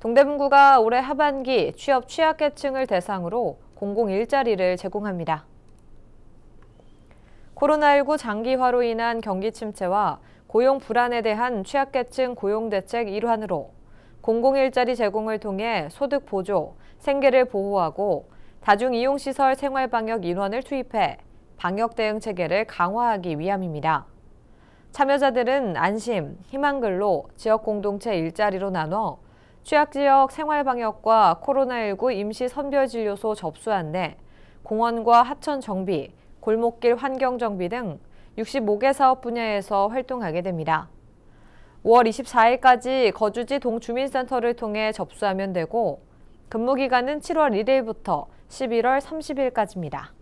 동대문구가 올해 하반기 취업 취약계층을 대상으로 공공 일자리를 제공합니다. 코로나19 장기화로 인한 경기 침체와 고용 불안에 대한 취약계층 고용 대책 일환으로 공공 일자리 제공을 통해 소득 보조, 생계를 보호하고 다중 이용 시설 생활 방역 인원을 투입해 방역 대응 체계를 강화하기 위함입니다. 참여자들은 안심, 희망글로 지역 공동체 일자리로 나눠 취약지역 생활방역과 코로나19 임시선별진료소 접수 안내, 공원과 하천 정비, 골목길 환경 정비 등 65개 사업 분야에서 활동하게 됩니다. 5월 24일까지 거주지 동주민센터를 통해 접수하면 되고 근무기간은 7월 1일부터 11월 30일까지입니다.